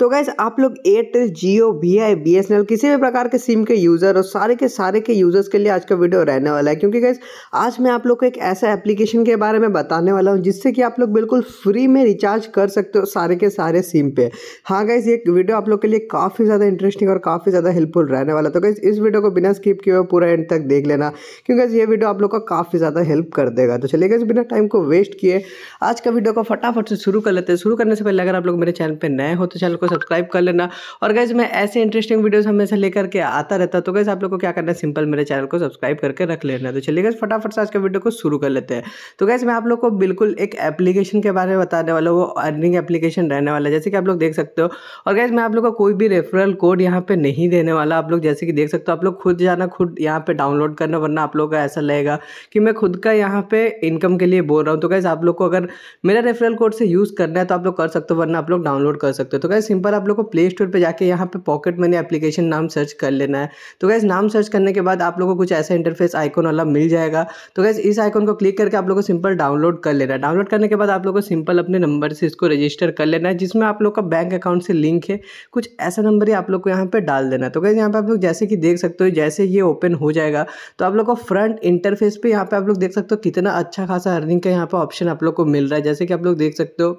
तो गैस आप लोग Airtel Jio V I B S N L किसी भी प्रकार के सिम के यूज़र और सारे के सारे के यूज़र्स के लिए आज का वीडियो रहने वाला है क्योंकि गैस आज मैं आप लोग को एक ऐसा एप्लीकेशन के बारे में बताने वाला हूँ जिससे कि आप लोग बिल्कुल फ्री में रिचार्ज कर सकते हो सारे के सारे सिम पे हाँ गैस ये वीडियो आप लोग के लिए काफ़ी ज़्यादा इंटरेस्टिंग और काफ़ी ज़्यादा हेल्पफुल रहने वाला तो गैस इस वीडियो को बिना स्किप किए हुए पूरा एंड तक देख लेना क्योंकि ये वीडियो आप लोग का काफ़ी ज़्यादा हेल्प कर देगा तो चलिए गैस बिना टाइम को वेस्ट किए आज का वीडियो को फटाफट से शुरू कर लेते हैं शुरू करने से पहले अगर आप लोग मेरे चैनल पर नए हो तो चैनल को सब्सक्राइब कर लेना और गैस मैं ऐसे इंटरेस्टिंग वीडियोस हमेशा लेकर के आता रहता तो गैस आप लोग को क्या करना है सिंपल मेरे चैनल को सब्सक्राइब करके रख लेना तो चलिए गैस फटाफट से आज के वीडियो को शुरू कर लेते हैं तो गैस मैं आप लोग को बिल्कुल एक एप्लीकेशन के बारे में बताने वाला वो अर्निंग एप्लीकेशन रहने वाला जैसे कि आप लोग देख सकते हो और गैस मैं आप लोग को कोई भी रेफरल कोड यहाँ पे नहीं देने वाला आप लोग जैसे कि देख सकते हो आप लोग खुद जाना खुद यहाँ पे डाउनलोड करना वरना आप लोग का ऐसा लगेगा कि मैं खुद का यहाँ पे इनकम के लिए बोल रहा हूँ तो गैस आप लोग को अगर मेरा रेफरल कोड से यूज़ करना है तो आप लोग कर सकते हो वरना आप लोग डाउनलोड कर सकते हो तो गैस सिंपल आप लोग को प्ले स्टोर पर जाकर यहाँ पे पॉकेट मनी एप्लीकेशन नाम सर्च कर लेना है तो गैस नाम सर्च करने के बाद आप लोग को कुछ ऐसा इंटरफेस आइकॉन वाला मिल जाएगा तो गैस इस आइकॉन को क्लिक करके आप लोग को सिंपल डाउनलोड कर लेना है डाउनलोड करने के बाद आप लोग को सिंपल अपने नंबर से इसको रजिस्टर कर लेना है जिसमें आप लोग का बैंक अकाउंट से लिंक है कुछ ऐसा नंबर ही आप लोग को यहाँ पर डाल देना है तो गैस यहाँ पर आप लोग जैसे कि देख सकते हो जैसे ये ओपन हो जाएगा तो आप लोग को फ्रंट इंटरफेस पर यहाँ पर आप लोग देख सकते हो कितना अच्छा खासा अर्निंग का यहाँ पर ऑप्शन आप लोग को मिल रहा है जैसे कि आप लोग देख सकते हो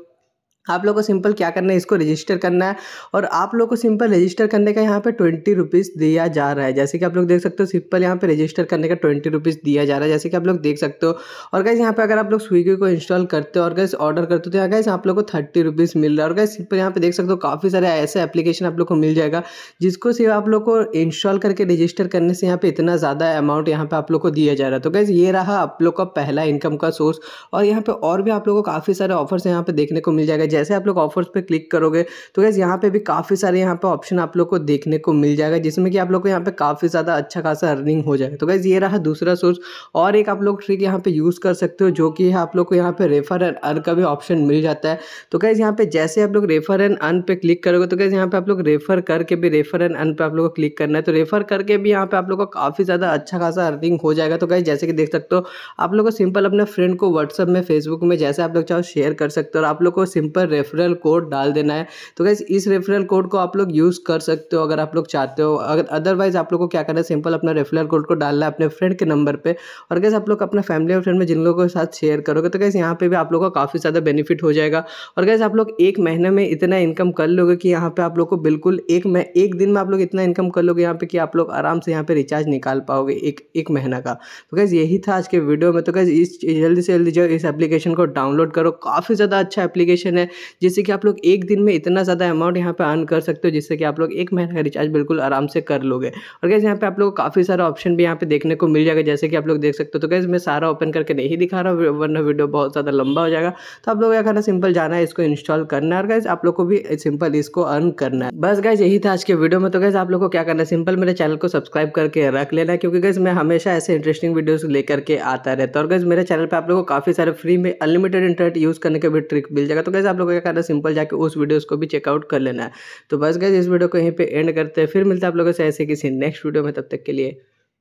आप लोग को सिंपल क्या करना है इसको रजिस्टर करना है और आप लोग को सिंपल रजिस्टर करने का यहाँ पे ट्वेंटी रुपीज़ दिया जा रहा है जैसे कि आप लोग देख सकते हो सिंपल यहाँ पे रजिस्टर करने का ट्वेंटी रुपीज़ दिया जा रहा है जैसे कि आप लोग देख सकते हो और गैस यहाँ पे अगर आप लोग स्विगी को इंस्टॉल करते हो और गैस ऑर्डर करते हो तो यहाँ गैस आप लोग को थर्टी रुपीज़ मिल रहा है और गैस सिंपल यहाँ पे देख सकते हो काफ़ी सारे ऐसे एप्लीकेशन आप लोग को मिल जाएगा जिसको सिर्फ आप लोग को इंस्टॉल करके रजिस्टर करने से यहाँ पर इतना ज़्यादा अमाउंट यहाँ पर आप लोग को दिया जा रहा है तो गैस ये रहा आप लोग का पहला इनकम का सोर्स और यहाँ पर और भी आप लोग को काफ़ी सारे ऑफर्स यहाँ पर देखने को मिल जाएगा जैसे आप लोग ऑफर्स पे क्लिक करोगे तो गैस यहाँ पे भी काफ़ी सारे यहाँ पे ऑप्शन आप लोग को देखने को मिल जाएगा जिसमें कि आप लोग को यहाँ पे काफ़ी ज़्यादा अच्छा खासा अर्निंग हो जाएगा तो गैस ये रहा दूसरा सोर्स और एक आप लोग ट्रिक यहाँ पर यूज़ कर सकते हो जो कि आप लोग को यहाँ पर रेफर एंड अर्न का भी ऑप्शन मिल जाता है तो गैस यहाँ पर जैसे आप लोग रेफर एंड अर्न पर क्लिक करोगे तो गैस यहाँ पर आप लोग रेफर करके भी रेफर एंड अर्न पर आप लोग को क्लिक करना है तो रेफर करके भी यहाँ पर आप लोग को काफ़ी ज़्यादा अच्छा खासा अर्निंग हो जाएगा तो गैस जैसे कि देख सकते हो आप लोग को सिंपल अपने फ्रेंड को व्हाट्सअप में फेसबुक में जैसे आप लोग चाहो शेयर कर सकते हो और आप लोग को सिंपल पर रेफरल कोड डाल देना है तो गैस इस रेफरल कोड को आप लोग यूज़ कर सकते हो अगर आप लोग चाहते हो अगर अदरवाइज आप लोग को क्या करना है सिंपल अपना रेफरल कोड को डालना है अपने फ्रेंड के नंबर पर और गैस आप लोग अपना फैमिली और फ्रेंड में जिन लोगों के साथ शेयर करोगे तो गैस यहाँ पर भी आप लोग का काफ़ी ज़्यादा बेनिफिट हो जाएगा और गैस आप लोग एक महीने में इतना इनकम कर लोगे कि यहाँ पर आप लोग को बिल्कुल एक एक दिन में आप लोग इतना इनकम कर लोगे यहाँ पे कि आप लोग आराम से यहाँ पे रिचार्ज निकाल पाओगे एक एक महीना का तो गैस यही था आज के वीडियो में तो गैस इस जल्दी से जल्दी जो इस एप्लीकेशन को डाउनलोड करो काफ़ी ज़्यादा अच्छा एप्लीकेशन है है जिससे कि आप लोग एक दिन में इतना ज़्यादा अमाउंट यहाँ पर अर्न कर सकते हो जिससे कि आप लोग एक महीने का रिचार्ज बिल्कुल आराम से कर लोगे और कैसे यहाँ पर आप लोग काफ़ी सारा ऑप्शन भी यहाँ पर देखने को मिल जाएगा जैसे कि आप लोग देख सकते हो तो कैसे मैं सारा ओपन करके नहीं दिखा रहा हूँ वरना वीडियो बहुत ज़्यादा लंबा हो जाएगा तो आप लोग क्या करना सिंपल जाना है इसको इंस्टॉल करना है और कैसे आप लोग को भी सिंपल इसको अर्न करना है बस गैस यही था आज के वीडियो में तो कैसे आप लोग को क्या करना है सिंपल मेरे चैनल को सब्सक्राइब करके रख लेना क्योंकि गैस मैं हमेशा ऐसे इंटरेस्टिंग वीडियोस लेकर के आता रहता और गैस मेरे चैनल पे आप लोगों को काफ़ी सारे फ्री में अनलिमिटेड इंटरनेट यूज़ करने के भी ट्रिक मिल जाएगा तो कैसे आप लोगों का करना सिंपल जाके उस वीडियोस को भी चेकआउट कर लेना है तो बस गए इस वीडियो को यहीं पे एंड करते हैं फिर मिलते हैं आप लोगों से ऐसे किसी नेक्स्ट वीडियो में तब तक के लिए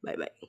बाय बाय